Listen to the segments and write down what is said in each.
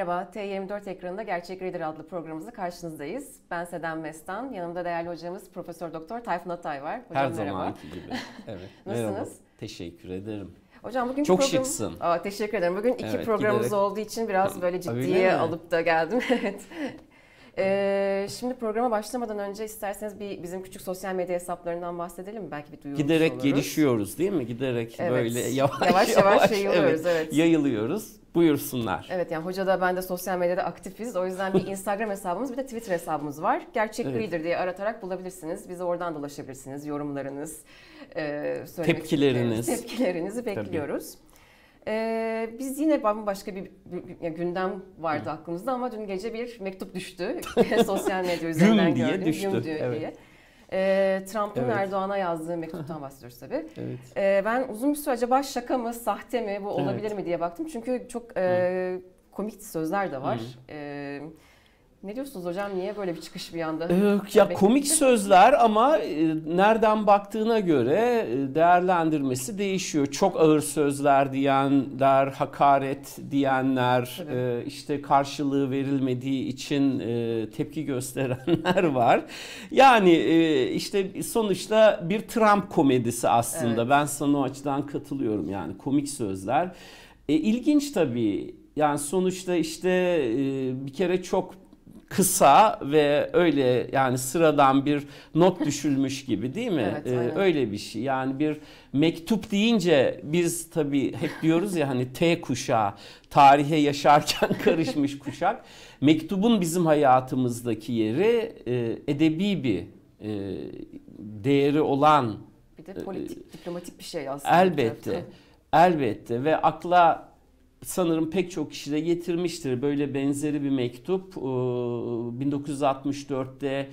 Merhaba, T24 ekranında Gerçek Reader adlı programımızla karşınızdayız. Ben Sedem Mestan, yanımda değerli hocamız Profesör Doktor Tayfun Atay var. Hocam, Her zaman. gibi. Evet. Nasılsınız? Merhaba. Teşekkür ederim. Hocam bugün çok program... şıksın. Aa, teşekkür ederim. Bugün iki evet, programımız giderek... olduğu için biraz böyle ciddiye alıp da geldim. evet. Ee, şimdi programa başlamadan önce isterseniz bir bizim küçük sosyal medya hesaplarından bahsedelim mi? Belki bir duyurmuş Giderek oluruz. gelişiyoruz değil mi? Giderek evet. böyle yavaş yavaş, yavaş yayılıyoruz. Evet, evet. Yayılıyoruz. Buyursunlar. Evet yani hoca da ben de sosyal medyada aktifiz. O yüzden bir Instagram hesabımız bir de Twitter hesabımız var. Gerçek evet. Reader diye aratarak bulabilirsiniz. Bize oradan dolaşabilirsiniz. Yorumlarınız, e, tepkileriniz. Tepkilerinizi bekliyoruz. Tabii. Ee, biz yine başka bir, bir, bir gündem vardı Hı. aklımızda ama dün gece bir mektup düştü sosyal medya üzerinden Güm diye düştü. Güm diyor, evet. diye. Ee, Trump'ın evet. Erdoğan'a yazdığı mektuptan bahsediyoruz tabii. evet. Ee, ben uzun bir süre acaba şaka mı, sahte mi, bu olabilir evet. mi diye baktım. Çünkü çok e, komik sözler de var. Hı. Ee, ne diyorsunuz hocam? Niye böyle bir çıkış bir anda? Ee, ya komik sözler ama e, nereden baktığına göre e, değerlendirmesi değişiyor. Çok ağır sözler diyenler, hakaret diyenler, e, işte karşılığı verilmediği için e, tepki gösterenler var. Yani e, işte sonuçta bir Trump komedisi aslında. Evet. Ben sana o açıdan katılıyorum yani komik sözler. E, ilginç tabii. Yani sonuçta işte e, bir kere çok kısa ve öyle yani sıradan bir not düşülmüş gibi değil mi? Evet, ee, öyle bir şey. Yani bir mektup deyince biz tabii hep diyoruz ya hani T kuşağı tarihe yaşarken karışmış kuşak. Mektubun bizim hayatımızdaki yeri e, edebi bir e, değeri olan bir de politik, e, diplomatik bir şey aslında. Elbette. Elbette ve akla sanırım pek çok kişi de getirmiştir. Böyle benzeri bir mektup 1964'te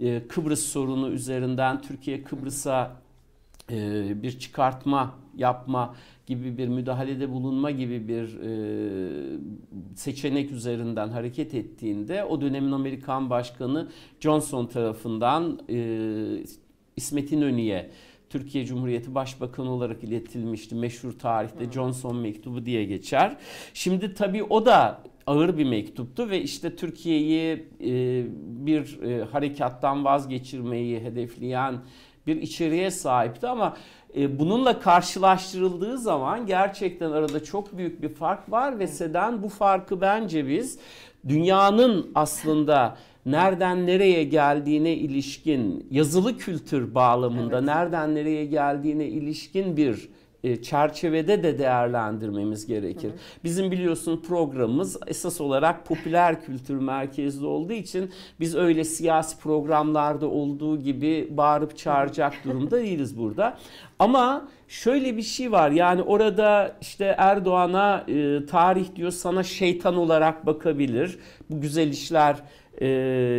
e, e, Kıbrıs sorunu üzerinden Türkiye Kıbrıs'a e, bir çıkartma yapma gibi bir müdahalede bulunma gibi bir seçenek üzerinden hareket ettiğinde o dönemin Amerikan Başkanı Johnson tarafından İsmet İnönü'ye Türkiye Cumhuriyeti Başbakanı olarak iletilmişti. Meşhur tarihte Johnson mektubu diye geçer. Şimdi tabii o da ağır bir mektuptu ve işte Türkiye'yi e, bir e, harekattan vazgeçirmeyi hedefleyen bir içeriğe sahipti ama e, bununla karşılaştırıldığı zaman gerçekten arada çok büyük bir fark var ve Seden bu farkı bence biz dünyanın aslında nereden nereye geldiğine ilişkin yazılı kültür bağlamında evet. nereden nereye geldiğine ilişkin bir e, çerçevede de değerlendirmemiz gerekir. Bizim biliyorsunuz programımız esas olarak popüler kültür merkezli olduğu için biz öyle siyasi programlarda olduğu gibi bağırıp çağıracak durumda değiliz burada. Ama şöyle bir şey var yani orada işte Erdoğan'a e, tarih diyor sana şeytan olarak bakabilir. Bu güzel işler e,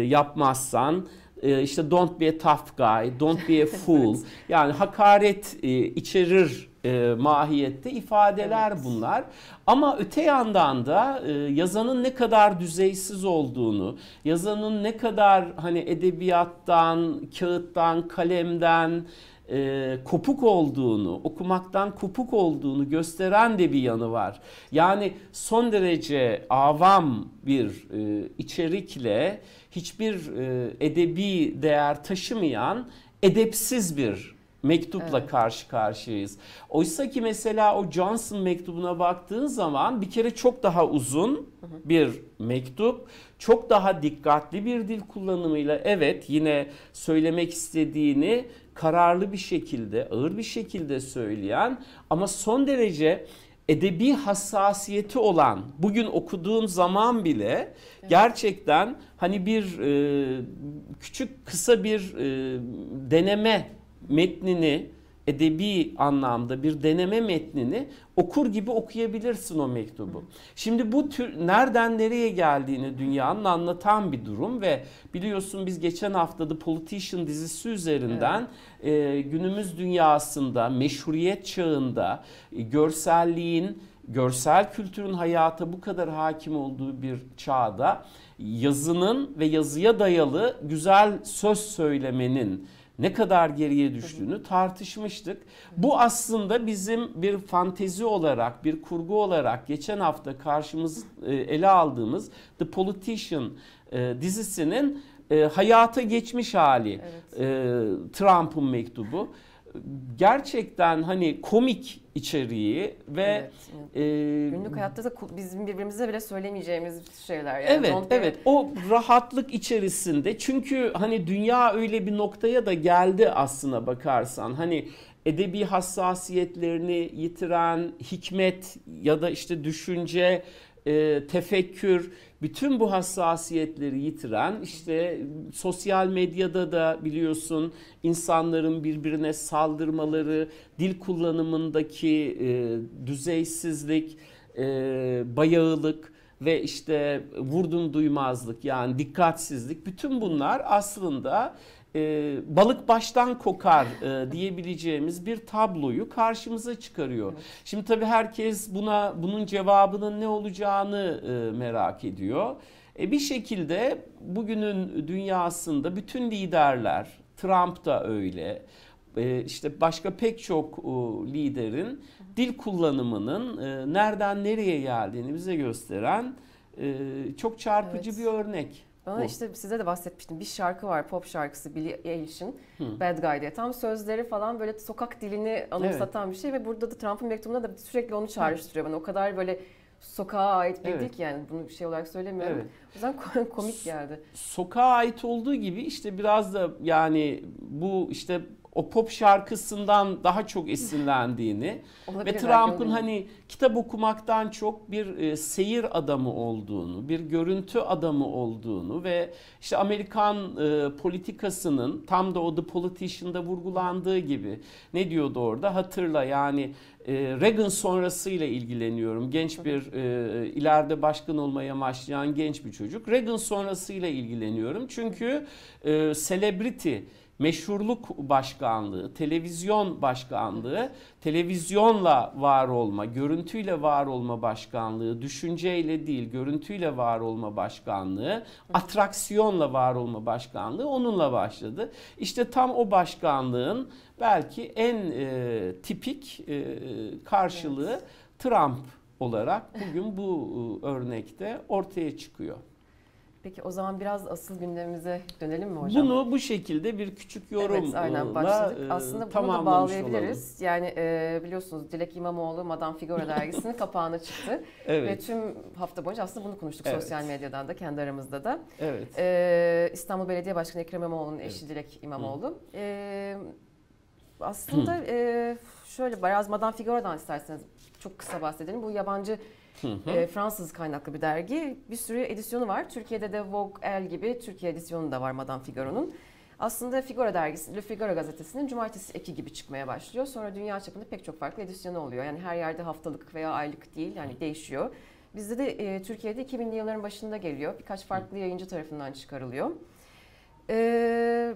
yapmazsan e, işte don't be a tough guy, don't be a fool. Yani hakaret e, içerir e, mahiyette ifadeler evet. bunlar. Ama öte yandan da e, yazanın ne kadar düzeysiz olduğunu, yazanın ne kadar hani edebiyattan, kağıttan, kalemden, e, kopuk olduğunu, okumaktan kopuk olduğunu gösteren de bir yanı var. Yani son derece avam bir e, içerikle hiçbir e, edebi değer taşımayan edepsiz bir mektupla evet. karşı karşıyayız. Oysa ki mesela o Johnson mektubuna baktığın zaman bir kere çok daha uzun bir mektup, çok daha dikkatli bir dil kullanımıyla evet yine söylemek istediğini kararlı bir şekilde, ağır bir şekilde söyleyen ama son derece edebi hassasiyeti olan bugün okuduğum zaman bile gerçekten hani bir e, küçük kısa bir e, deneme metnini edebi anlamda bir deneme metnini okur gibi okuyabilirsin o mektubu. Şimdi bu tür nereden nereye geldiğini dünyanın anlatan bir durum ve biliyorsun biz geçen hafta haftada Politician dizisi üzerinden evet. e, günümüz dünyasında meşhuriyet çağında e, görselliğin görsel kültürün hayata bu kadar hakim olduğu bir çağda yazının ve yazıya dayalı güzel söz söylemenin ne kadar geriye düştüğünü tartışmıştık. Bu aslında bizim bir fantezi olarak, bir kurgu olarak geçen hafta karşımız e, ele aldığımız The Politician e, dizisinin e, hayata geçmiş hali evet. Trump'ın mektubu gerçekten hani komik içeriği ve evet, evet. E, günlük hayatta da bizim birbirimize bile söylemeyeceğimiz şeyler yani. Evet, Don't evet. o rahatlık içerisinde çünkü hani dünya öyle bir noktaya da geldi aslına bakarsan. Hani edebi hassasiyetlerini yitiren hikmet ya da işte düşünce e, tefekkür, bütün bu hassasiyetleri yitiren işte sosyal medyada da biliyorsun insanların birbirine saldırmaları, dil kullanımındaki e, düzeysizlik, e, bayağılık ve işte vurdum duymazlık yani dikkatsizlik bütün bunlar aslında e, balık baştan kokar e, diyebileceğimiz bir tabloyu karşımıza çıkarıyor. Evet. Şimdi tabii herkes buna bunun cevabının ne olacağını e, merak ediyor. E, bir şekilde bugünün dünyasında bütün liderler, Trump da öyle, e, işte başka pek çok e, liderin dil kullanımının e, nereden nereye geldiğini bize gösteren çok çarpıcı evet. bir örnek. Bana Bu. işte size de bahsetmiştim. Bir şarkı var, pop şarkısı Billie Eilish'in hmm. Bad Guy diye. Tam sözleri falan böyle sokak dilini anımsatan evet. bir şey ve burada da Trump'ın mektubunda da sürekli onu çağrıştırıyor bana. O kadar böyle sokağa ait bir evet. değil ki yani bunu bir şey olarak söylemiyorum. Evet. O yüzden komik geldi. So sokağa ait olduğu gibi işte biraz da yani bu işte o pop şarkısından daha çok esinlendiğini ve Trump'ın hani kitap okumaktan çok bir e, seyir adamı olduğunu, bir görüntü adamı olduğunu ve işte Amerikan e, politikasının tam da o The Politician'da vurgulandığı gibi ne diyordu orada hatırla yani e, Reagan sonrasıyla ilgileniyorum. Genç bir e, ileride başkan olmaya başlayan genç bir çocuk. Reagan sonrasıyla ilgileniyorum. Çünkü e, celebrity meşhurluk başkanlığı, televizyon başkanlığı, televizyonla var olma, görüntüyle var olma başkanlığı, düşünceyle değil görüntüyle var olma başkanlığı, atraksiyonla var olma başkanlığı onunla başladı. İşte tam o başkanlığın belki en e, tipik e, karşılığı evet. Trump olarak bugün bu e, örnekte ortaya çıkıyor. Peki o zaman biraz asıl gündemimize dönelim mi hocam? Bunu bu şekilde bir küçük yorumla evet, aynen başladık. E, aslında bunu da bağlayabiliriz. Olalım. Yani e, biliyorsunuz Dilek İmamoğlu Madame Figaro dergisinin kapağına çıktı. Evet. Ve tüm hafta boyunca aslında bunu konuştuk evet. sosyal medyadan da kendi aramızda da. Evet. E, İstanbul Belediye Başkanı Ekrem İmamoğlu'nun eşi evet. Dilek İmamoğlu. E, aslında e, şöyle biraz Madame Figaro'dan isterseniz çok kısa bahsedelim. Bu yabancı Hı hı. E, Fransız kaynaklı bir dergi. Bir sürü edisyonu var. Türkiye'de de Vogue El gibi Türkiye edisyonu da var Madame Figaro'nun. Aslında Figaro dergisi, Le Figaro gazetesinin cumartesi eki gibi çıkmaya başlıyor. Sonra dünya çapında pek çok farklı edisyonu oluyor. Yani her yerde haftalık veya aylık değil yani değişiyor. Bizde de e, Türkiye'de 2000'li yılların başında geliyor. Birkaç farklı yayıncı tarafından çıkarılıyor. E,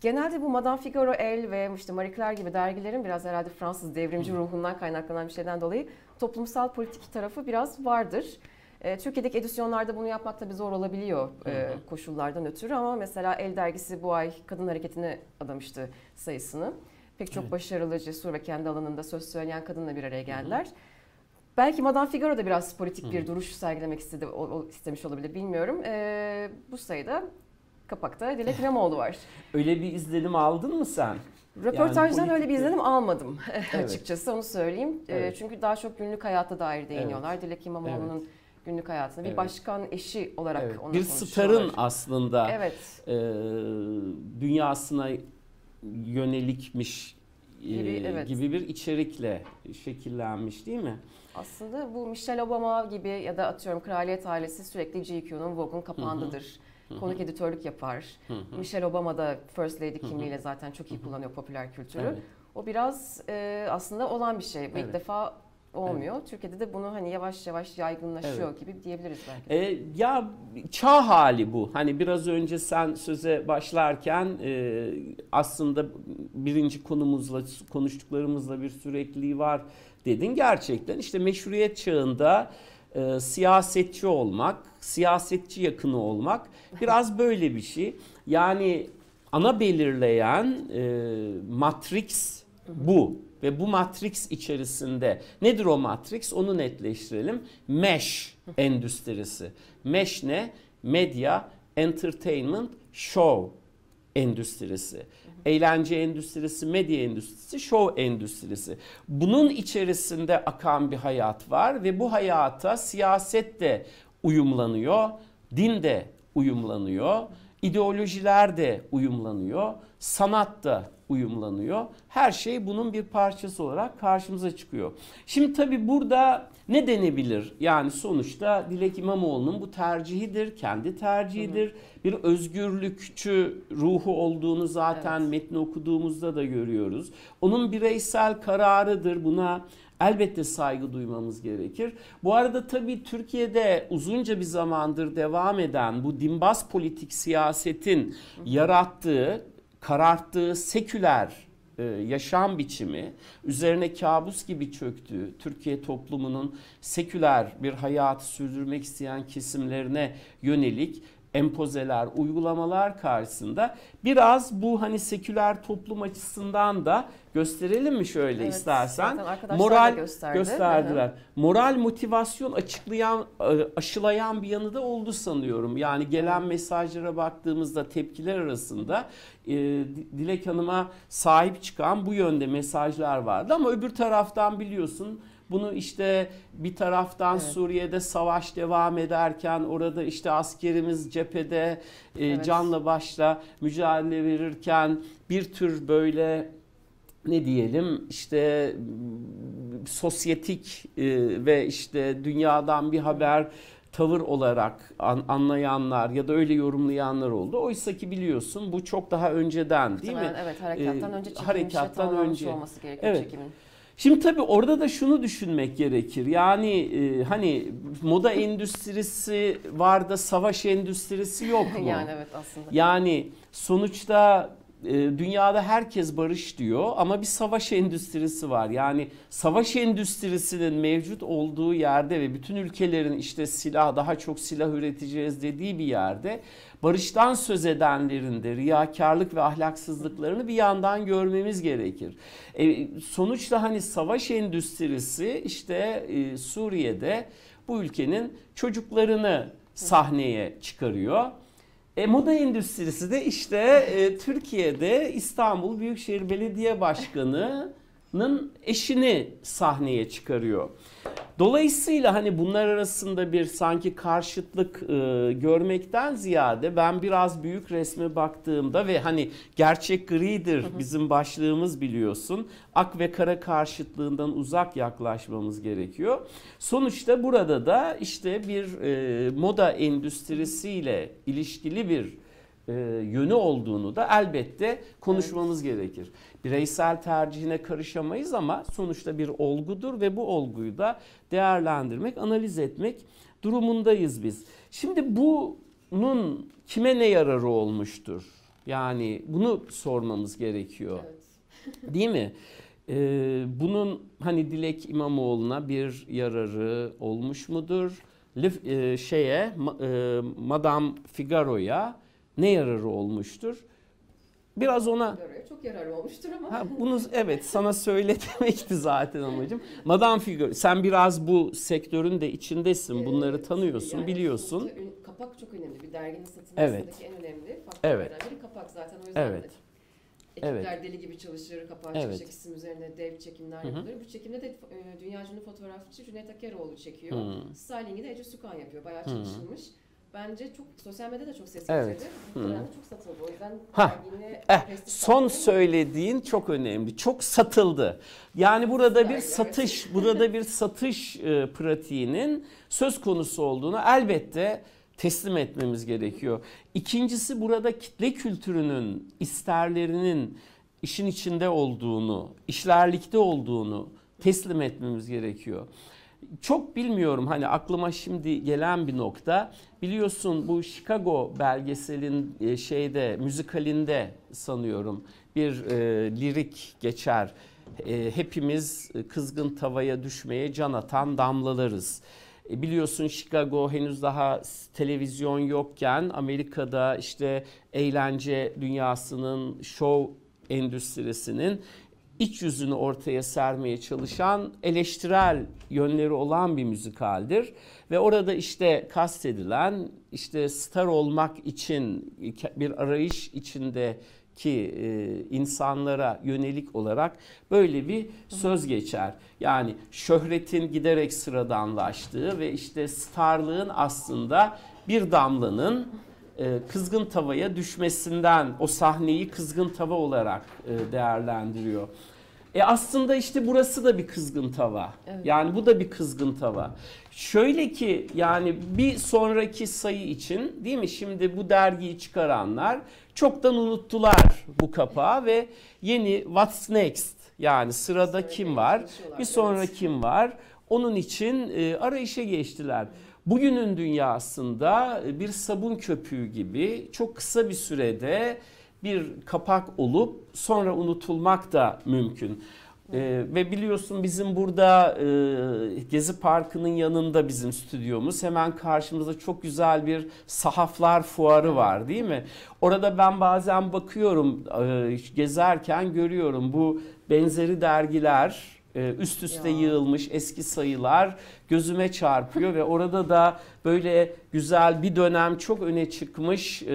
genelde bu Madame Figaro El ve işte Marie Claire gibi dergilerin biraz herhalde Fransız devrimci ruhundan kaynaklanan bir şeyden dolayı toplumsal politik tarafı biraz vardır. E, Türkiye'deki edisyonlarda bunu yapmak tabii zor olabiliyor e, koşullardan ötürü ama mesela El Dergisi bu ay kadın hareketine adamıştı sayısını. Pek çok evet. başarılı, cesur ve kendi alanında söz söyleyen kadınla bir araya geldiler. Hı hı. Belki Madame Figaro da biraz politik bir duruş sergilemek istedi, o, o, istemiş olabilir bilmiyorum. E, bu sayıda kapakta Dilek İmamoğlu var. Öyle bir izlenim aldın mı sen? Röportajdan yani öyle bir izlenim almadım evet. açıkçası onu söyleyeyim. Ee, evet. Çünkü daha çok günlük hayata dair değiniyorlar. Evet. Dilek İmamoğlu'nun evet günlük hayatında. Bir evet. başkan eşi olarak evet. onu Bir starın aslında evet. e, dünyasına yönelikmiş e, gibi, e, evet. gibi bir içerikle şekillenmiş değil mi? Aslında bu Michelle Obama gibi ya da atıyorum kraliyet ailesi sürekli GQ'nun Vogue'un kapağındadır. Hı hı konuk editörlük yapar. Michelle Obama da First Lady kimliğiyle zaten çok iyi kullanıyor popüler kültürü. Evet. O biraz e, aslında olan bir şey. Evet. İlk defa olmuyor. Evet. Türkiye'de de bunu hani yavaş yavaş yaygınlaşıyor evet. gibi diyebiliriz belki. E, ya çağ hali bu. Hani biraz önce sen söze başlarken e, aslında birinci konumuzla konuştuklarımızla bir sürekliliği var dedin. Gerçekten İşte meşruiyet çağında e, siyasetçi olmak, siyasetçi yakını olmak biraz böyle bir şey. Yani ana belirleyen e, matrix bu ve bu matrix içerisinde nedir o matrix onu netleştirelim. Mesh endüstrisi. Mesh ne? Medya, entertainment, show endüstrisi eğlence endüstrisi, medya endüstrisi, show endüstrisi. Bunun içerisinde akan bir hayat var ve bu hayata siyaset de uyumlanıyor, din de uyumlanıyor, ideolojiler de uyumlanıyor, sanat da uyumlanıyor. Her şey bunun bir parçası olarak karşımıza çıkıyor. Şimdi tabii burada ne denebilir? Yani sonuçta Dilek İmamoğlu'nun bu tercihidir, kendi tercihidir. Hı hı. Bir özgürlükçü ruhu olduğunu zaten evet. metni okuduğumuzda da görüyoruz. Onun bireysel kararıdır. Buna elbette saygı duymamız gerekir. Bu arada tabii Türkiye'de uzunca bir zamandır devam eden bu dimbaz politik siyasetin yarattığı kararttığı seküler e, yaşam biçimi üzerine kabus gibi çöktü Türkiye toplumunun seküler bir hayatı sürdürmek isteyen kesimlerine yönelik empozeler, uygulamalar karşısında biraz bu hani seküler toplum açısından da gösterelim mi şöyle evet, istersen? Moral gösterdi. gösterdiler. Hı-hı. Moral motivasyon açıklayan e, aşılayan bir yanı da oldu sanıyorum. Yani gelen mesajlara baktığımızda tepkiler arasında e, Dilek Hanım'a sahip çıkan bu yönde mesajlar vardı ama öbür taraftan biliyorsun bunu işte bir taraftan evet. Suriye'de savaş devam ederken orada işte askerimiz cephede e, canla başla mücadele verirken bir tür böyle ne diyelim işte sosyetik e, ve işte dünyadan bir haber tavır olarak an, anlayanlar ya da öyle yorumlayanlar oldu. Oysa ki biliyorsun bu çok daha önceden değil Muhtemelen, mi? Evet harekattan ee, önce çekilmiş harekattan şey önce. olması gerekiyor evet. çekimin. Şimdi tabii orada da şunu düşünmek gerekir. Yani e, hani moda endüstrisi var da savaş endüstrisi yok mu? yani evet aslında. Yani sonuçta e, dünyada herkes barış diyor ama bir savaş endüstrisi var. Yani savaş endüstrisinin mevcut olduğu yerde ve bütün ülkelerin işte silah daha çok silah üreteceğiz dediği bir yerde barıştan söz edenlerin de riyakarlık ve ahlaksızlıklarını bir yandan görmemiz gerekir. E, sonuçta hani savaş endüstrisi işte e, Suriye'de bu ülkenin çocuklarını sahneye çıkarıyor e, moda endüstrisi de işte e, Türkiye'de İstanbul Büyükşehir Belediye Başkanı'nın eşini sahneye çıkarıyor. Dolayısıyla hani bunlar arasında bir sanki karşıtlık e, görmekten ziyade ben biraz büyük resme baktığımda ve hani gerçek gridir bizim başlığımız biliyorsun. Ak ve kara karşıtlığından uzak yaklaşmamız gerekiyor. Sonuçta burada da işte bir e, moda endüstrisiyle ilişkili bir e, yönü olduğunu da elbette konuşmamız evet. gerekir bireysel tercihine karışamayız ama sonuçta bir olgudur ve bu olguyu da değerlendirmek, analiz etmek durumundayız biz. Şimdi bunun kime ne yararı olmuştur? Yani bunu sormamız gerekiyor. Evet. Değil mi? Ee, bunun hani Dilek İmamoğlu'na bir yararı olmuş mudur? Lif, e, şeye, ma, e, Madame Figaro'ya ne yararı olmuştur? Biraz ona çok yararlı olmuştur ama. Ha, bunu evet sana söyletmekti zaten amacım. Madame Figure sen biraz bu sektörün de içindesin. Ee, Bunları tanıyorsun, yani biliyorsun. Sonuçta, kapak çok önemli. Bir derginin satılmasındaki evet. en önemli faktörlerden evet. biri kapak zaten. O yüzden evet. De. Ekipler evet. deli gibi çalışır, kapağı evet. çıkacak isim üzerine dev çekimler yapılır. Bu çekimde de e, dünya fotoğrafçı Cüneyt Akeroğlu çekiyor. Hı. Styling'i de Ece Sukan yapıyor. Bayağı çalışılmış. Hı bence çok sosyal medyada çok ses getirdi. Evet. Bu çok satıldı. O yüzden ha. Yine eh, son söylediğin çok önemli. Çok satıldı. Yani burada bir yani. satış, burada bir satış e, pratiğinin söz konusu olduğunu elbette teslim etmemiz gerekiyor. İkincisi burada kitle kültürünün isterlerinin işin içinde olduğunu, işlerlikte olduğunu teslim etmemiz gerekiyor çok bilmiyorum hani aklıma şimdi gelen bir nokta. Biliyorsun bu Chicago belgeselin e, şeyde müzikalinde sanıyorum bir e, lirik geçer. E, hepimiz kızgın tavaya düşmeye can atan damlalarız. E, biliyorsun Chicago henüz daha televizyon yokken Amerika'da işte eğlence dünyasının show endüstrisinin iç yüzünü ortaya sermeye çalışan eleştirel yönleri olan bir müzikaldir. Ve orada işte kastedilen işte star olmak için bir arayış içinde ki e, insanlara yönelik olarak böyle bir söz geçer. Yani şöhretin giderek sıradanlaştığı ve işte starlığın aslında bir damlanın e, kızgın tavaya düşmesinden o sahneyi kızgın tava olarak e, değerlendiriyor. E aslında işte burası da bir kızgın tava. Evet. Yani bu da bir kızgın tava. Şöyle ki yani bir sonraki sayı için değil mi şimdi bu dergiyi çıkaranlar çoktan unuttular bu kapağı ve yeni what's next yani sırada kim var bir sonra kim var onun için e, arayışa geçtiler. Bugünün dünyasında e, bir sabun köpüğü gibi çok kısa bir sürede bir kapak olup sonra unutulmak da mümkün. Ee, ve biliyorsun bizim burada e, Gezi Parkı'nın yanında bizim stüdyomuz. Hemen karşımızda çok güzel bir sahaflar fuarı var değil mi? Orada ben bazen bakıyorum e, gezerken görüyorum bu benzeri dergiler ee, üst üste ya. yığılmış eski sayılar gözüme çarpıyor ve orada da böyle güzel bir dönem çok öne çıkmış e,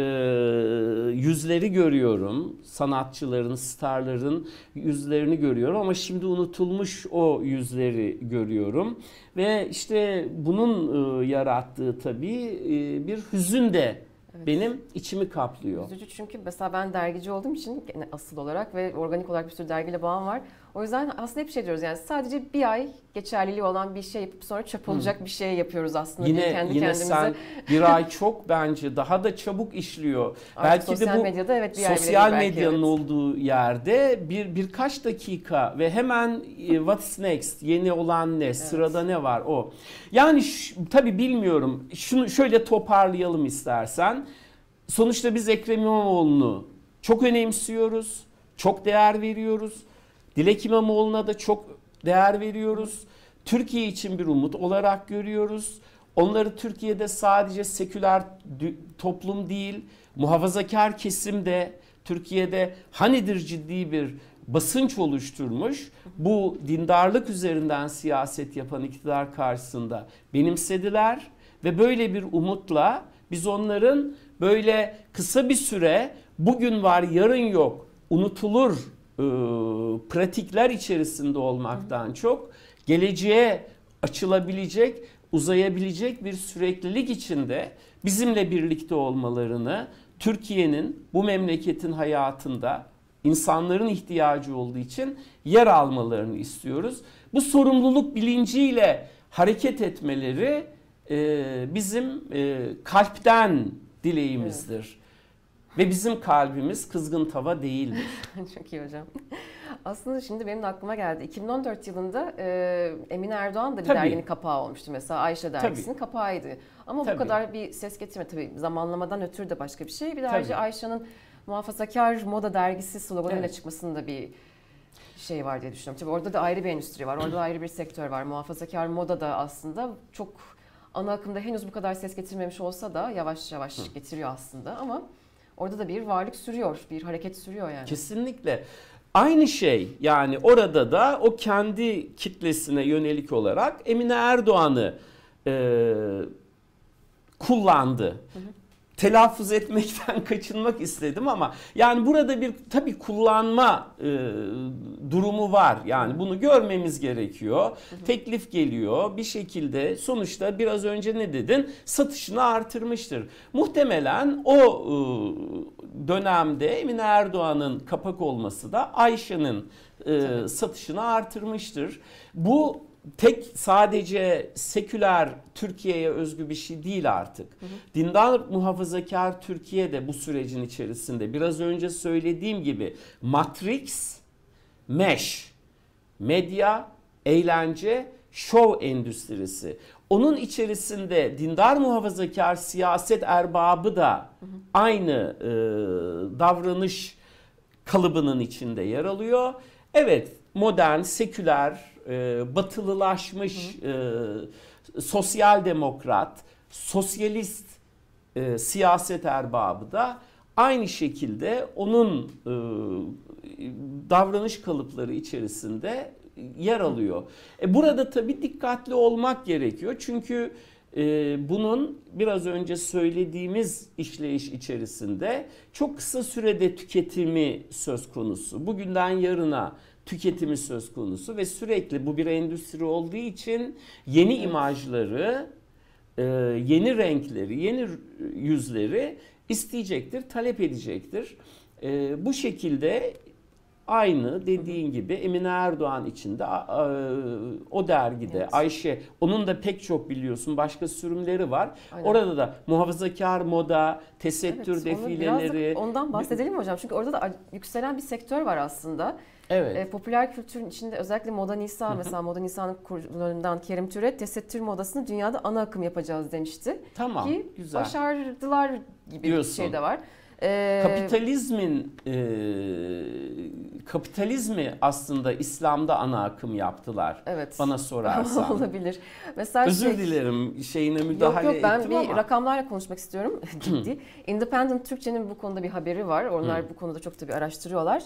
yüzleri görüyorum. Sanatçıların, starların yüzlerini görüyorum ama şimdi unutulmuş o yüzleri görüyorum. Ve işte bunun e, yarattığı tabii e, bir hüzün de Evet. Benim içimi kaplıyor. Üzücü çünkü mesela ben dergici olduğum için asıl olarak ve organik olarak bir sürü dergiyle bağım var. O yüzden aslında hep şey diyoruz yani sadece bir ay geçerliliği olan bir şey yapıp sonra çöp olacak hmm. bir şey yapıyoruz aslında. Yine, kendi yine kendimize. sen bir ay çok bence daha da çabuk işliyor. Artık belki sosyal de bu medyada, evet, bir sosyal belki, medyanın belki, evet. olduğu yerde bir birkaç dakika ve hemen e, what's next yeni olan ne evet. sırada ne var o. Yani tabi bilmiyorum şunu şöyle toparlayalım istersen. Sonuçta biz Ekrem İmamoğlu'nu çok önemsiyoruz, çok değer veriyoruz Dilek İmamoğlu'na da çok değer veriyoruz. Türkiye için bir umut olarak görüyoruz. Onları Türkiye'de sadece seküler toplum değil, muhafazakar kesim de Türkiye'de hanidir ciddi bir basınç oluşturmuş. Bu dindarlık üzerinden siyaset yapan iktidar karşısında benimsediler ve böyle bir umutla biz onların böyle kısa bir süre bugün var yarın yok unutulur e, pratikler içerisinde olmaktan çok geleceğe açılabilecek, uzayabilecek bir süreklilik içinde bizimle birlikte olmalarını Türkiye'nin bu memleketin hayatında insanların ihtiyacı olduğu için yer almalarını istiyoruz. Bu sorumluluk bilinciyle hareket etmeleri e, bizim e, kalpten dileğimizdir. Evet. Ve bizim kalbimiz kızgın tava değildir. Çok iyi hocam. Aslında şimdi benim de aklıma geldi. 2014 yılında e, Emine Erdoğan da bir derginin kapağı olmuştu mesela. Ayşe dergisinin tabii. kapağıydı. Ama tabii. bu kadar bir ses getirme tabii zamanlamadan ötürü de başka bir şey. Bir de ayrıca Ayşe'nin muhafazakar moda dergisi sloganıyla evet. çıkmasında bir şey var diye düşünüyorum. Tabii orada da ayrı bir endüstri var. Orada da ayrı bir sektör var. Muhafazakar moda da aslında çok ana akımda henüz bu kadar ses getirmemiş olsa da yavaş yavaş Hı. getiriyor aslında ama Orada da bir varlık sürüyor, bir hareket sürüyor yani. Kesinlikle. Aynı şey yani orada da o kendi kitlesine yönelik olarak Emine Erdoğan'ı e, kullandı. Hı hı telaffuz etmekten kaçınmak istedim ama yani burada bir tabi kullanma e, durumu var. Yani bunu görmemiz gerekiyor. Teklif geliyor bir şekilde sonuçta biraz önce ne dedin? Satışını artırmıştır. Muhtemelen o e, dönemde Emine Erdoğan'ın kapak olması da Ayşe'nin e, satışını artırmıştır. Bu tek sadece seküler Türkiye'ye özgü bir şey değil artık. Hı hı. Dindar muhafazakar Türkiye de bu sürecin içerisinde. Biraz önce söylediğim gibi Matrix, Mesh, medya, eğlence, show endüstrisi. Onun içerisinde dindar muhafazakar siyaset erbabı da aynı e, davranış kalıbının içinde yer alıyor. Evet modern, seküler, e, batılılaşmış e, sosyal demokrat, sosyalist e, siyaset erbabı da aynı şekilde onun e, davranış kalıpları içerisinde yer alıyor. E, burada tabii dikkatli olmak gerekiyor çünkü e, bunun biraz önce söylediğimiz işleyiş içerisinde çok kısa sürede tüketimi söz konusu. Bugünden yarına tüketimi söz konusu ve sürekli bu bir endüstri olduğu için yeni evet. imajları, e, yeni renkleri, yeni yüzleri isteyecektir, talep edecektir. E, bu şekilde Aynı dediğin gibi Emine Erdoğan için de o dergide evet. Ayşe onun da pek çok biliyorsun başka sürümleri var. Aynen. Orada da muhafazakar moda, tesettür evet, defileleri. Da ondan bahsedelim mi hocam? Çünkü orada da yükselen bir sektör var aslında. Evet. E, popüler kültürün içinde özellikle Moda Nisa mesela Moda Nisa'nın kurucularından Kerim Türet tesettür modasını dünyada ana akım yapacağız demişti. Tamam. Ki güzel. başardılar gibi Diyorsun. bir şey de var. Ee, kapitalizmin e, kapitalizmi aslında İslam'da ana akım yaptılar. Evet. Bana sorarsan. Olabilir. Mesela Özür şey, dilerim şeyine müdahale yok, yok, ben bir rakamlarla konuşmak istiyorum. Ciddi. Independent Türkçe'nin bu konuda bir haberi var. Onlar bu konuda çok tabii araştırıyorlar.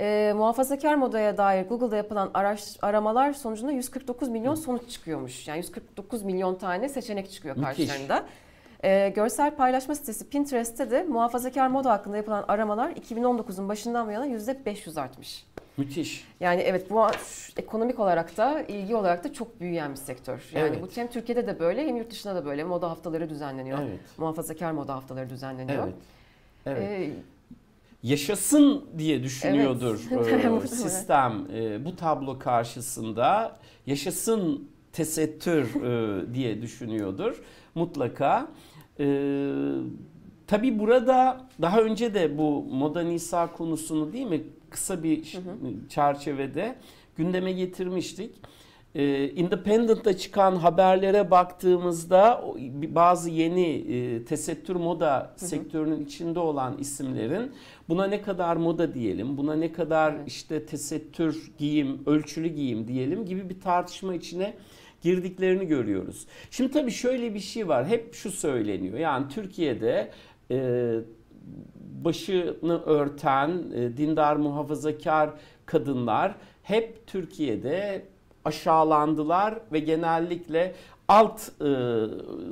E, muhafazakar modaya dair Google'da yapılan araş, aramalar sonucunda 149 milyon sonuç çıkıyormuş. Yani 149 milyon tane seçenek çıkıyor karşılarında. Müthiş. E, görsel paylaşma sitesi Pinterest'te de muhafazakar moda hakkında yapılan aramalar 2019'un başından bu yana %500 artmış. Müthiş. Yani evet bu ekonomik olarak da ilgi olarak da çok büyüyen bir sektör. Yani evet. bu hem Türkiye'de de böyle hem yurt dışında da böyle moda haftaları düzenleniyor. Evet. Muhafazakar moda haftaları düzenleniyor. Evet. evet. Ee, yaşasın diye düşünüyordur evet. E, sistem e, bu tablo karşısında yaşasın tesettür e, diye düşünüyordur mutlaka. Ee, tabii burada daha önce de bu Moda Nisa konusunu değil mi kısa bir hı hı. çerçevede gündeme getirmiştik. Ee, Independent'ta çıkan haberlere baktığımızda bazı yeni e, tesettür moda hı hı. sektörünün içinde olan isimlerin buna ne kadar moda diyelim, buna ne kadar işte tesettür giyim, ölçülü giyim diyelim gibi bir tartışma içine girdiklerini görüyoruz. Şimdi tabii şöyle bir şey var. Hep şu söyleniyor. Yani Türkiye'de e, başını örten e, dindar muhafazakar kadınlar hep Türkiye'de aşağılandılar ve genellikle alt e,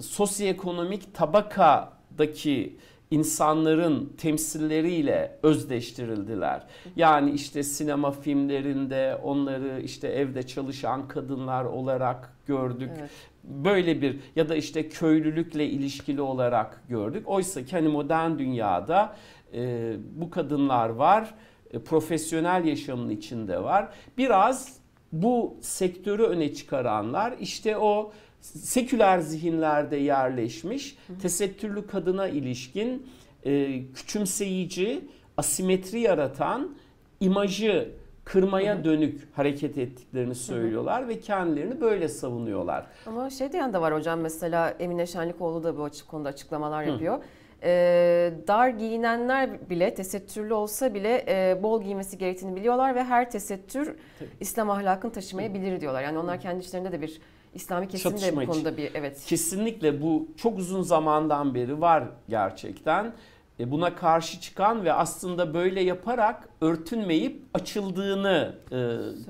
sosyoekonomik tabakadaki insanların temsilleriyle özdeştirildiler. Yani işte sinema filmlerinde onları işte evde çalışan kadınlar olarak gördük. Evet. Böyle bir ya da işte köylülükle ilişkili olarak gördük. Oysa kendi hani modern dünyada e, bu kadınlar var. E, profesyonel yaşamın içinde var. Biraz bu sektörü öne çıkaranlar işte o seküler zihinlerde yerleşmiş tesettürlü kadına ilişkin e, küçümseyici, asimetri yaratan imajı kırmaya Hı-hı. dönük hareket ettiklerini söylüyorlar Hı-hı. ve kendilerini böyle savunuyorlar. Ama şey diyen de var hocam mesela Emine Şenlikoğlu da bu açık konuda açıklamalar yapıyor. Hı. Ee, dar giyinenler bile tesettürlü olsa bile e, bol giymesi gerektiğini biliyorlar ve her tesettür Tabii. İslam ahlakını taşımayabilir diyorlar. Yani onlar kendi içlerinde de bir İslami kesim de bu konuda bir evet. Kesinlikle bu çok uzun zamandan beri var gerçekten. E buna karşı çıkan ve aslında böyle yaparak örtünmeyip açıldığını e,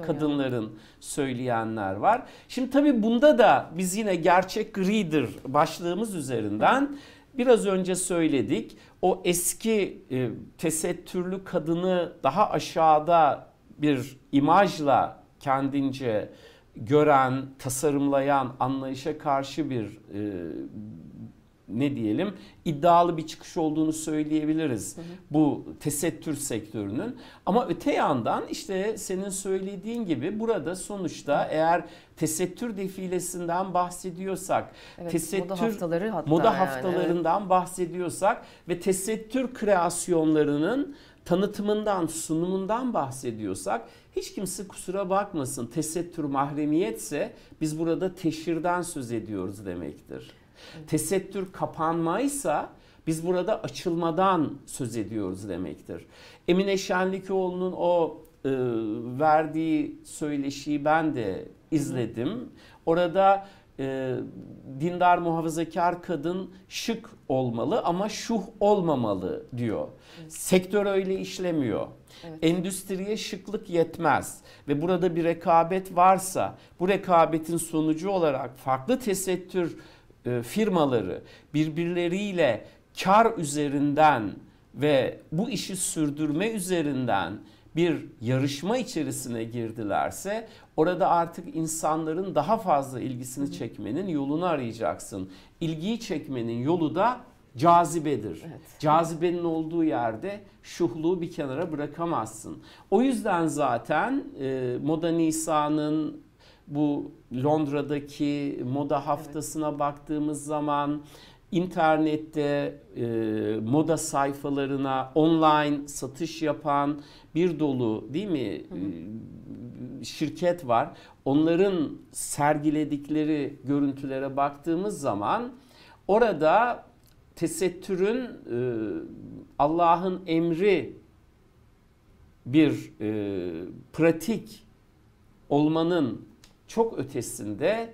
kadınların söyleyenler var. Şimdi tabii bunda da biz yine gerçek reader başlığımız üzerinden Biraz önce söyledik o eski e, tesettürlü kadını daha aşağıda bir imajla kendince gören, tasarımlayan anlayışa karşı bir e, ne diyelim iddialı bir çıkış olduğunu söyleyebiliriz hı hı. bu tesettür sektörünün. Ama öte yandan işte senin söylediğin gibi burada sonuçta eğer tesettür defilesinden bahsediyorsak, evet, tesettür moda, haftaları hatta moda yani, haftalarından bahsediyorsak ve tesettür kreasyonlarının tanıtımından, sunumundan bahsediyorsak hiç kimse kusura bakmasın tesettür mahremiyetse biz burada teşirden söz ediyoruz demektir. Evet. Tesettür kapanmaysa biz burada açılmadan söz ediyoruz demektir. Emine Şenlikoğlu'nun o e, verdiği söyleşiyi ben de izledim. Orada e, dindar muhafazakar kadın şık olmalı ama şuh olmamalı diyor. Evet. Sektör öyle işlemiyor. Evet. Endüstriye şıklık yetmez ve burada bir rekabet varsa bu rekabetin sonucu olarak farklı tesettür e, firmaları birbirleriyle kar üzerinden ve bu işi sürdürme üzerinden bir yarışma içerisine girdilerse Orada artık insanların daha fazla ilgisini çekmenin yolunu arayacaksın. İlgiyi çekmenin yolu da cazibedir. Evet. Cazibenin olduğu yerde şuhluğu bir kenara bırakamazsın. O yüzden zaten e, Moda Nisa'nın bu Londra'daki moda haftasına evet. baktığımız zaman internette e, moda sayfalarına online satış yapan bir dolu değil mi E, şirket var. Onların sergiledikleri görüntülere baktığımız zaman orada tesettürün e, Allah'ın emri bir e, pratik olmanın çok ötesinde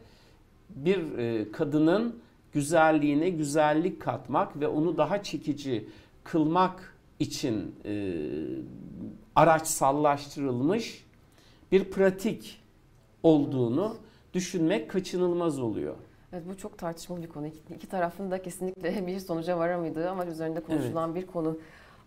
bir e, kadının güzelliğine güzellik katmak ve onu daha çekici kılmak için e, araçsallaştırılmış bir pratik olduğunu düşünmek kaçınılmaz oluyor. Evet bu çok tartışmalı bir konu. İki tarafın da kesinlikle bir sonuca varamadığı ama üzerinde konuşulan evet. bir konu.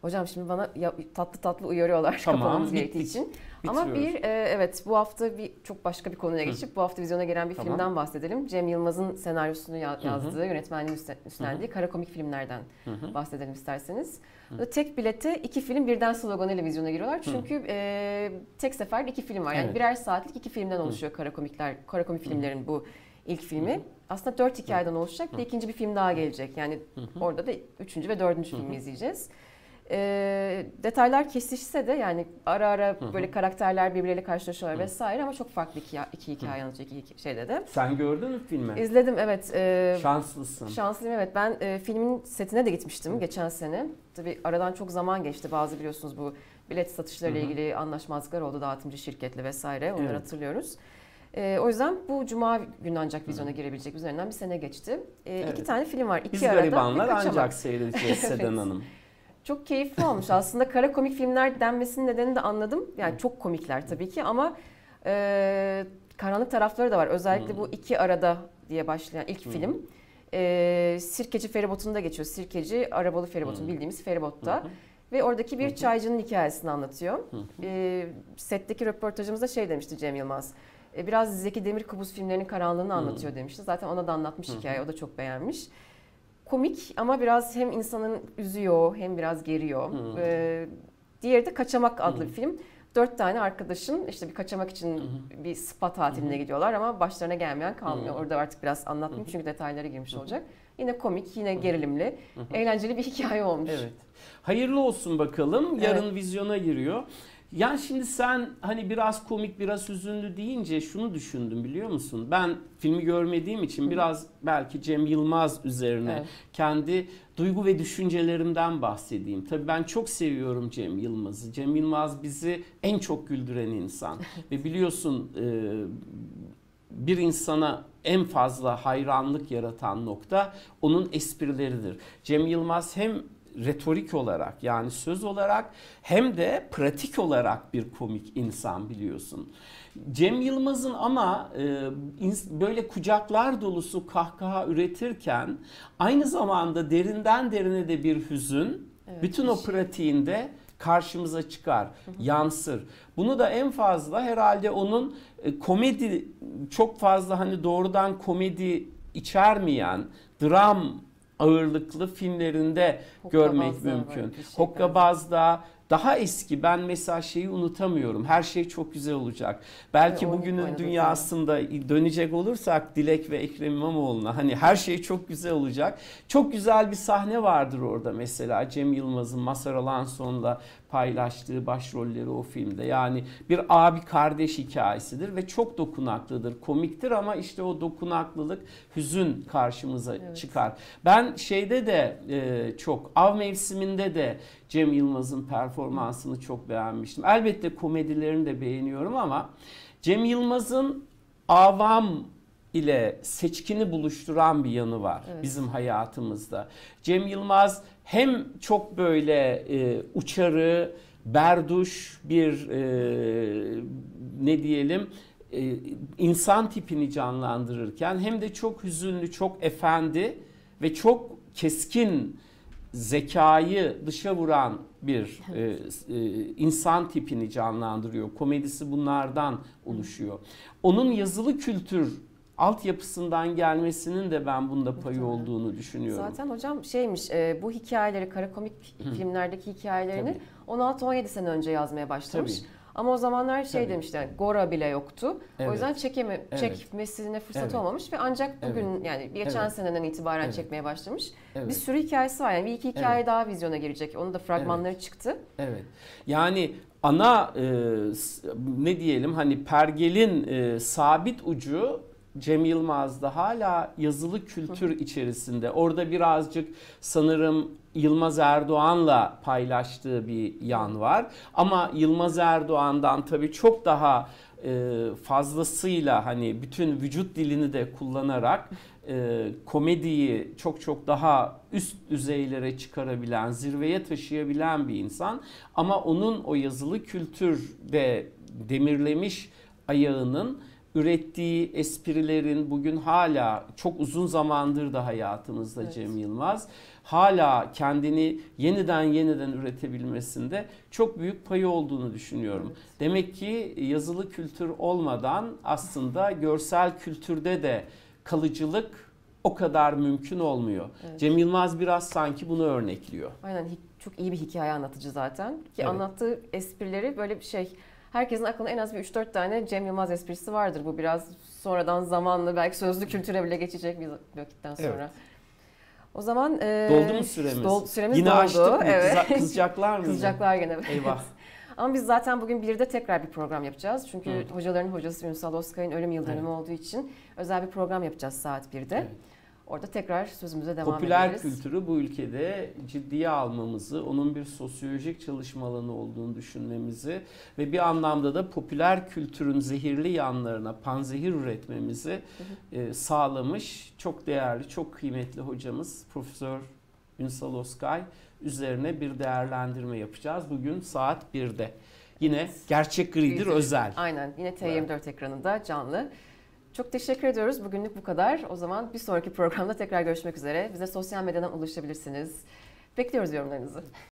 Hocam şimdi bana ya, tatlı tatlı uyarıyorlar tamam, kapamamız gerektiği için. Ama bir e, evet bu hafta bir çok başka bir konuya geçip Hı. bu hafta vizyona gelen bir tamam. filmden bahsedelim. Cem Yılmaz'ın senaryosunu yazdığı, yönetmenliğini üstlendiği hı kara komik filmlerden hı bahsedelim isterseniz. hı Tek bilete iki film birden ile vizyona giriyorlar. Çünkü e, tek seferde iki film var. Yani evet. birer saatlik iki filmden oluşuyor hı kara komikler, kara komik filmlerin bu ilk filmi. hı Aslında dört hikayeden oluşacak ve ikinci bir film daha gelecek. Yani hı orada da üçüncü ve dördüncü hı filmi izleyeceğiz. hı e, detaylar kesişse de yani ara ara Hı-hı. böyle karakterler birbirleriyle karşılaşıyorlar Hı-hı. vesaire ama çok farklı iki, iki hikaye anlatacak iki şey de. Sen gördün mü filmi? İzledim evet. E, Şanslısın. Şanslıyım evet. Ben e, filmin setine de gitmiştim Hı-hı. geçen sene. tabi aradan çok zaman geçti bazı biliyorsunuz bu bilet satışlarıyla Hı-hı. ilgili anlaşmazlıklar oldu dağıtımcı şirketle vesaire onları evet. hatırlıyoruz. E, o yüzden bu cuma günü ancak vizyona girebilecek üzerinden bir sene geçti. E, evet. İki tane film var. İki Biz arada garibanlar ancak seyredeceğiz Sedan evet. Hanım. Çok keyifli olmuş. Aslında kara komik filmler denmesinin nedenini de anladım. Yani çok komikler tabii ki ama e, karanlık tarafları da var. Özellikle bu hmm. iki arada diye başlayan ilk hmm. film. E, Sirkeci feribotunda geçiyor. Sirkeci arabalı feribotun hmm. bildiğimiz feribotta. Ve oradaki bir çaycının hikayesini anlatıyor. E, setteki röportajımızda şey demişti Cem Yılmaz e, biraz Zeki Demir Kubus filmlerinin karanlığını anlatıyor demişti. Zaten ona da anlatmış hikaye, o da çok beğenmiş komik ama biraz hem insanın üzüyor hem biraz geriyor. Hmm. Ee, diğeri de Kaçamak adlı hmm. bir film. Dört tane arkadaşın işte bir kaçamak için hmm. bir spa tatiline hmm. gidiyorlar ama başlarına gelmeyen kalmıyor. Hmm. Orada artık biraz anlatmayayım hmm. çünkü detaylara girmiş hmm. olacak. Yine komik, yine hmm. gerilimli, hmm. eğlenceli bir hikaye olmuş. Evet. Hayırlı olsun bakalım. Yarın evet. vizyona giriyor. Yani şimdi sen hani biraz komik biraz hüzünlü deyince şunu düşündüm biliyor musun? Ben filmi görmediğim için biraz belki Cem Yılmaz üzerine evet. kendi duygu ve düşüncelerimden bahsedeyim. Tabii ben çok seviyorum Cem Yılmaz'ı. Cem Yılmaz bizi en çok güldüren insan. ve biliyorsun e, bir insana en fazla hayranlık yaratan nokta onun esprileridir. Cem Yılmaz hem retorik olarak yani söz olarak hem de pratik olarak bir komik insan biliyorsun. Cem Yılmaz'ın ama e, böyle kucaklar dolusu kahkaha üretirken aynı zamanda derinden derine de bir hüzün evet, bütün o şey. pratiğinde karşımıza çıkar, yansır. Bunu da en fazla herhalde onun e, komedi çok fazla hani doğrudan komedi içermeyen dram ağırlıklı filmlerinde görmek mümkün. Şey da daha eski ben mesela şeyi unutamıyorum. Her şey çok güzel olacak. Belki evet, bugünün dünyasında yani. dönecek olursak Dilek ve Ekrem İmamoğlu'na hani her şey çok güzel olacak. Çok güzel bir sahne vardır orada mesela Cem Yılmaz'ın Mazhar Alanso'nda paylaştığı başrolleri o filmde. Yani bir abi kardeş hikayesidir ve çok dokunaklıdır, komiktir ama işte o dokunaklılık hüzün karşımıza evet. çıkar. Ben şeyde de e, çok av mevsiminde de Cem Yılmaz'ın performansını çok beğenmiştim. Elbette komedilerini de beğeniyorum ama Cem Yılmaz'ın avam ile seçkini buluşturan bir yanı var evet. bizim hayatımızda. Cem Yılmaz hem çok böyle e, uçarı, berduş bir e, ne diyelim e, insan tipini canlandırırken hem de çok hüzünlü, çok efendi ve çok keskin zekayı dışa vuran bir e, e, insan tipini canlandırıyor. Komedisi bunlardan oluşuyor. Onun yazılı kültür altyapısından gelmesinin de ben bunda payı olduğunu düşünüyorum. Zaten hocam şeymiş e, bu hikayeleri karakomik filmlerdeki hikayelerini 16-17 sene önce yazmaya başlamış. Tabii. Ama o zamanlar şey Tabii. demişler yani, Gora bile yoktu. Evet. O yüzden çekeme, evet. çekmesine fırsat evet. olmamış ve ancak bugün evet. yani geçen evet. seneden itibaren evet. çekmeye başlamış. Evet. Bir sürü hikayesi var yani bir iki hikaye evet. daha vizyona girecek. Onun da fragmanları evet. çıktı. Evet yani ana e, ne diyelim hani pergelin e, sabit ucu Cem Yılmaz'da hala yazılı kültür içerisinde. Orada birazcık sanırım Yılmaz Erdoğan'la paylaştığı bir yan var. Ama Yılmaz Erdoğan'dan tabii çok daha e, fazlasıyla hani bütün vücut dilini de kullanarak e, komediyi çok çok daha üst düzeylere çıkarabilen, zirveye taşıyabilen bir insan. Ama onun o yazılı kültürde demirlemiş ayağının ürettiği esprilerin bugün hala çok uzun zamandır da hayatımızda evet. Cem Yılmaz hala kendini yeniden yeniden üretebilmesinde çok büyük payı olduğunu düşünüyorum. Evet. Demek ki yazılı kültür olmadan aslında görsel kültürde de kalıcılık o kadar mümkün olmuyor. Evet. Cem Yılmaz biraz sanki bunu örnekliyor. Aynen çok iyi bir hikaye anlatıcı zaten ki evet. anlattığı esprileri böyle bir şey herkesin aklına en az bir 3-4 tane Cem Yılmaz esprisi vardır. Bu biraz sonradan zamanlı, belki sözlü kültüre bile geçecek bir vakitten sonra. Evet. O zaman e, doldu mu süremiz? Dol, süremiz Yine doldu. açtık mı? Evet. Kızacaklar mı? Kızacaklar gene. Eyvah. Ama biz zaten bugün bir de tekrar bir program yapacağız. Çünkü Hı. hocaların hocası Ünsal Oskay'ın ölüm yıldönümü evet. olduğu için özel bir program yapacağız saat 1'de. Evet. Orada tekrar sözümüze devam Popüler ederiz. Popüler kültürü bu ülkede ciddiye almamızı, onun bir sosyolojik çalışma alanı olduğunu düşünmemizi ve bir anlamda da popüler kültürün zehirli yanlarına panzehir üretmemizi e, sağlamış çok değerli, çok kıymetli hocamız Profesör Ünsal Oskay üzerine bir değerlendirme yapacağız bugün saat 1'de. Yine evet. gerçek gridir özel. Aynen yine T24 evet. ekranında canlı. Çok teşekkür ediyoruz. Bugünlük bu kadar. O zaman bir sonraki programda tekrar görüşmek üzere. Bize sosyal medyadan ulaşabilirsiniz. Bekliyoruz yorumlarınızı.